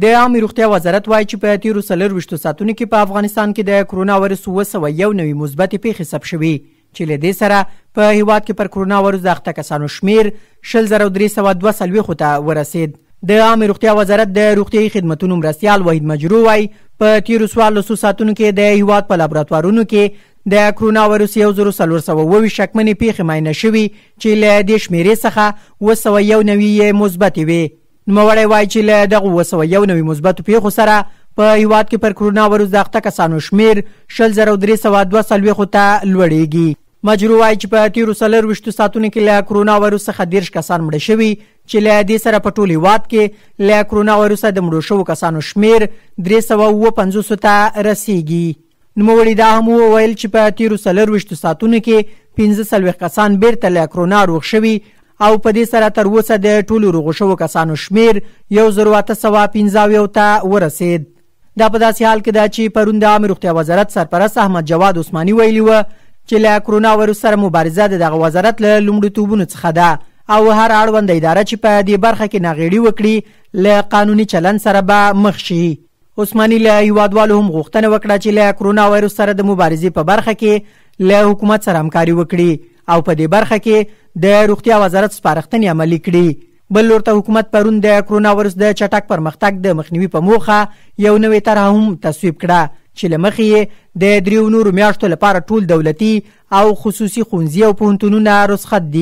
د عامه روغتیا وزارت وایي چې په تیرو سلر وشتو ساتونو کې په افغانستان کې د کرونا وایرس 201 نوې مثبت پیښې ثبت شوې چې له دې سره په هیواد کې پر کرونا وایرس دغه کسانو شمیر 10302 سلوي خو ته ورسید د عامه روغتیا وزارت د روغتیاي خدماتو مرستيال وحید مجرو وای په تیر سوال لسو ساتونو کې د هیواد په لابراتوارونو کې د کرونا وایروس یو زرو سلور سو ووي شکمنې پیښې ماینه شوې چې له دې شمیرې څخه وسو یو نوې مثبت وي نوموړی وایي چې له دغه وسو یو نوې مثبت پیښو سره په هیواد کې پر کرونا ویروس د اخته کسانو شمیر شل زره درې سوه دوه څلوېښتو ته لوړیږي مجرو وایي چې په تیرو څلور وشتو ساتونو کې له کرونا ویروس څخه دیرش کسان مړه شوي چې له دې سره په ټول هیواد کې له کرونا ویروس د مړو شوو کسانو شمیر درې سوه اووه پنځوسو ته رسیږي نوموړي دا هم وویل چې په تیرو څلور وشتو ساتونو کې پنځه څلوېښت کسان بیرته له کرونا روغ شوي او په دې سره تر اوسه د ټولو روغ شوو کسانو شمیر 1815 ته ورسید دا په داسې حال کې ده چې پرون د عام روغتیا وزارت سرپرست احمد جواد عثماني ویلي و چې له کرونا ویروس سره مبارزه د دغه وزارت له لومړیتوبونو څخه ده او هر اړوند اداره چې په دې برخه کې ناغېړي وکړي له قانوني چلند سره به مخ شي عثماني له هیوادوالو هم غوښتنه وکړه چې له کرونا وایروس سره د مبارزې په برخه کې له حکومت سره همکاري وکړي او په دې برخه کې د روغتیا وزارت سپارښتنې عملي کړي بل لور ته حکومت پرون د کرونا وایرس د چټک پرمختګ د مخنیوي په موخه یو نوې طرح هم تصویب کړه چې لمخې د دریو نور میاشتو لپاره ټول دولتي او خصوصي خونځي او پونتونونه رخصت دي